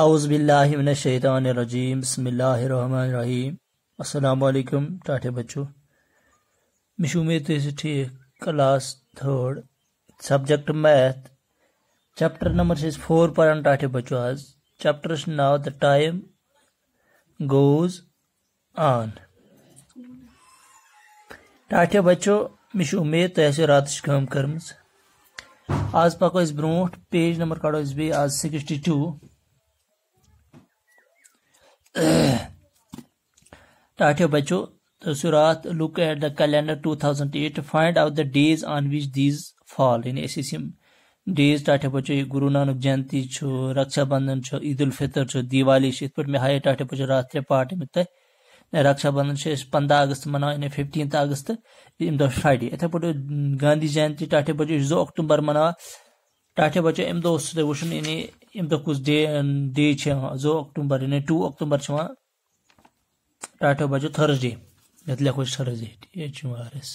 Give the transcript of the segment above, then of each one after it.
आउज़बिल्लिमिनशैतरजीम बसमीम असलकम टाटे बच्चों मिशूमे ठीक class third subject math chapter number six four पढ़ान टाटे बच्चों आज chapter now the time goes on टाटे बच्चों मे उम्मीद तुम रात कम कर्म आज पको ब्रोट पेज नंबर काड़ो आज सिक्सटी टू टाठियो बच्चों तो सुरात look at the calendar 2008 find out the days on which these fall यानी ऐसे ऐसे डेज टाठे बच्चों ये गुरु नानक जयंती छो रक्षाबंधन छो ईद उल फितर छो दिवाली छ इस पर मैं हाय टाठे बच्चों रात्रि पार्टी में तय रक्षाबंधन से पंद्रह अगस्त मनाओ इन फिफ्टीन अगस्त इन दो फ्राइडे इथे पे गांधी जयंती टाठे बच्चों जो अक्टूबर मनावा टाठे बच्चों इन दो वो इन એમતો કુછ ડે ડે છે જો ઓક્ટોબર અને ટુ ઓક્ટોબર છે ટાટો બાજુ થર્સડે એટલે કોઈ થર્સડે જુઆરએસ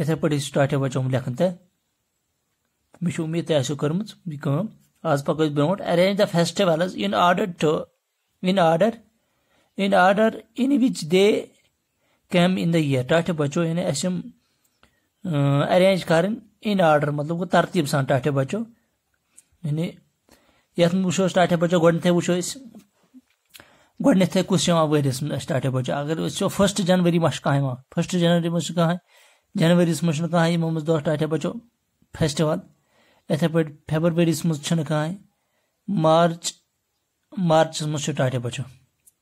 یتھے پٲٹھۍ أسۍ ٹاٹا بچوم لیکھان تہٕ مےٚ چھِ اُمید تۄہہِ آسیو کٔرمٕژ یہِ کٲم آز پَکو أسۍ برونٛٹھ arrange the festivals in order to in order in order in which they came in the year ٹاٹھِ بَچو یعنی اَسہِ یِم اٮ۪رینج کَرٕنۍ इन आर्डर मतलब तरतीब सान टाठे बचो यानी ये वो टाठे बचो गोडे वो गोडे कुछ वर्स मज टाठे बचो अगर वो फर्स्ट जनवरी मा कह फर्स्ट जनवरी मज कह जनवरी मज कह दह टाठे बचो फेस्टिवल इथे पे फेब्रवरी मज कह मार्च मार्च मज टाठे बचो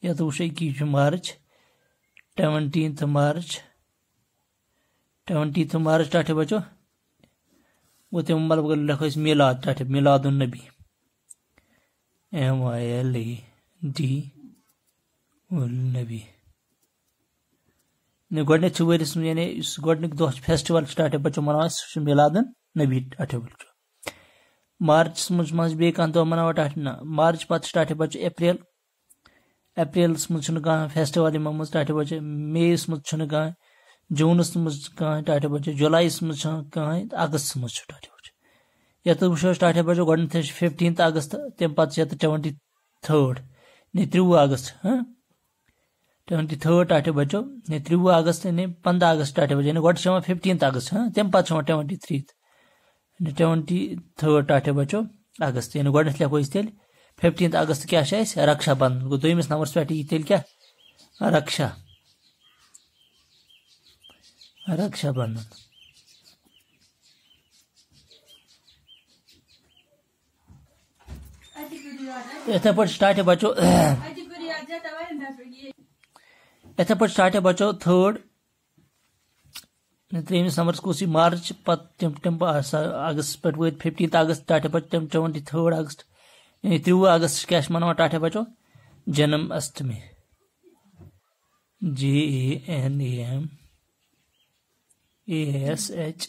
ये वो एक मार्च सेवनटीन मार्च सेवनटीन मार्च टाठे बचो گوٚو تَمیُک مطلب گوٚو لیکھو أسۍ میٖلاد ٹھٹھِ میٖلاد النبی M I L A D النبی گۄڈٕنیٚتھ چھُ ؤرِیَس منٛز یعنی یُس گۄڈٕنیُک دۄہ چھُ فیسٹِول سٹاٹ بَچو مَناوان سُہ چھُ مِلادَن نبی اَٹھوُہ چھُ مارچَس منٛز چھُ منٛزٕ بیٚیہِ کانٛہہ دۄہ مَناوان ٹاٹھِ نہ مارٕچ پَتہٕ چھُ ٹاٹھِ بَچہِ اپریل اپریلَس منٛز چھُنہٕ کانٛہہ فیسٹِول یِمو منٛز ٹاٹھِ بَچہِ مے یَس منٛز چھُنہٕ کانٛہہ जूनस मज टाटे बजे जुलाईस मज कहें अगस्त मज टाटे बजे ये वो टाटे बजे गोडन फिफ्टीन अगस्त तम पे ट्वेंटी थर्ड ने त्रुह अगस्त हाँ ट्वेंटी थर्ड टाटे बजो ने त्रुह अगस्त ने पंद्रह अगस्त टाटे बजे गोड फिफ्टीन अगस्त हाँ तम पे ट्वेंटी थ्री ने ट्वेंटी थर्ड टाटे बजो अगस्त यानी गोड लिखो तेल फिफ्टीन अगस्त क्या रक्षा बंधन गो दिस तो नंबर पे यह तेल क्या रक्षा रक्षाबंधन इथ पण स्टार्ट आहे बच्चो इथे स्टार्ट आहे बच्चो थर्ड त्रेवी समर स्कूल सी अगस्त पे वो फिफ्टीन अगस्त टाठे बच्चों ट्वेंटी थर्ड अगस्त यानी अगस्त क्या मनावा बचो बच्चों Ashtami J A e N A e M A S H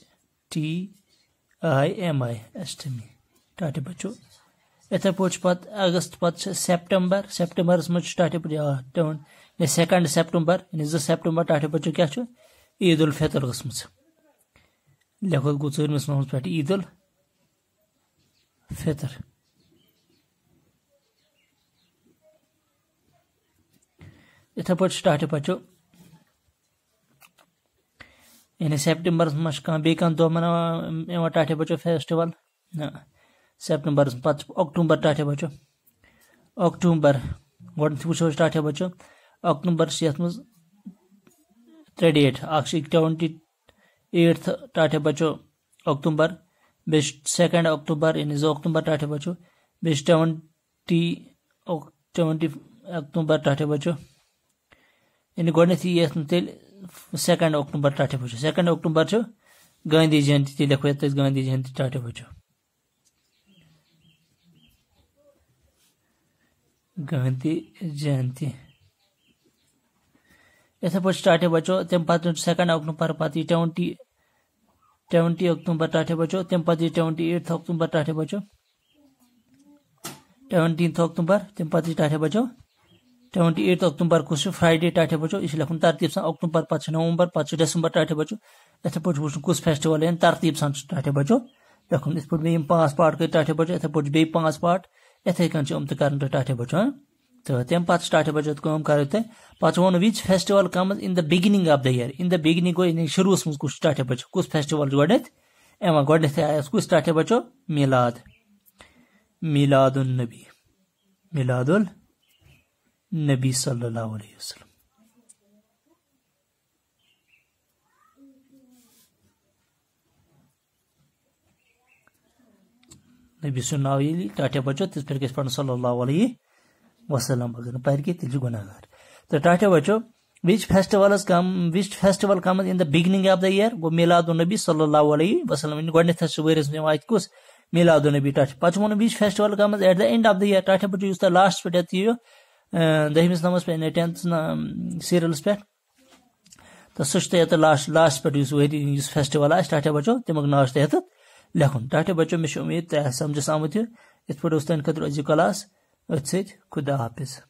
T I M I Ashtami टाटे बच्चों इथे पे अगस्त पे सेप्टेम्बर सेप्टेम्बरस मज टाटे तुम सेकंड सेप्टेम्बर यानी जो सेप्टेम्बर टाटे पचो क्या ईद उल फितर गम लेखो गो चमस नवस पे ईद उल फितर इथे पे टाटे पचो سپٹمبرس مز بیٚیہِ کانٛہہ دۄہ مَناوان یِوان ٹاٹھے بَچو فیسٹِول سپٹمبرس پَتہٕ اکٹوٗبر ٹاٹھے بچو اکٹوٗبر گۄڈٕنٮ۪تھٕے وٕچھو أسۍ ٹاٹھے بچو اکٹوٗبر چھِ یَتھ منٛز ڈیٹ اکھ چھِ ایٹتھ ٹاٹھے بچو اکتوبر بیس سیکنڈ اکتوبر یعنی زو اکتوبر ٹاٹھے بچو بیس چھُ ٹُوَنٹی ٹُوَنٹی ٹاٹھے بچو अनि गणेशजी यसमा त्यसले सेकेन्ड अक्टोबर टाठे भयो सेकेन्ड अक्टोबर थियो गान्धी जयन्ती त्यसले खोज्छ गान्धी जयन्ती टाठे भयो गान्धी जयन्ती यसपछि टाटे बचो तेम पाती सेकेन्ड अक्टोबर पाती ट्वेन्टी ट्वेन्टी अक्टोबर टाटे बचो तेम पाती ट्वेन्टी एट अक्टोबर टाठे बचो ट्वेन्टिन्थ अक्टोबर तेम पाती टाटे बचो ट्वेंटी एट अक्टूबर को फ्राइडे टाठे बचो इस लखन तरतीब सान अक्टूबर पे नवंबर पे डिसंबर टाठे बचो इथे पे वो कुछ फेस्टिवल इन तरतीब सान टाठे बचो लखन इथ पे पांच पार्ट कर टाठे बचो इथे पे पांच पार्ट इथे कन कर टाठे बचो तो तम पे टाठे बचो कम कर पे वो which festival come in the beginning of the year in the beginning गो शुरू मज कुछ टाठे बचो कुछ फेस्टिवल गोड एवं गोड आयस कुछ टाठे बचो मिलाद मिलादुल नबी मिलादुल नबी सल्लल्लाहु अलैहि वसल्लम नबी सुनाव टाटे बचो तिस फिर सल्लल्लाहु अलैहि वसल्लम वसलम पैर के तेल गुनागार तो टाटे बचो which festival come which festival come in the beginning of the year गो मिलाद नबी सल्लल्लाहु अलैहि वसल्लम गोडनेथ सुवेरस ने वाइत कुस मिलाद नबी टाटे पच मोन festival come at the end of the year टाटे बचो यूस द लास्ट पेट यो دٔہمِس نمبرس پٮ۪ٹھ یعنی ٹینتھس سیٖریلس پٮ۪ٹھ تہٕ سُہ چھُ تۄہہِ ییٚتٮ۪تھ لاسٹ لاسٹ پٮ۪ٹھ یُس ؤری یُس فیسٹِول آسہِ ٹاٹھیا بَچو تَمیُک ناو چھُ تۄہہِ ییٚتٮ۪تھ لیکھُن ٹاٹھیا بَچو مےٚ چھِ اُمید تۄہہِ آسہِ سَمجھس آمُت یہِ یِتھ پٲٹھۍ اوس تُہٕنٛدِ خٲطرٕ أزیُک کلاس أتھۍ سۭتۍ خُدا حافِظ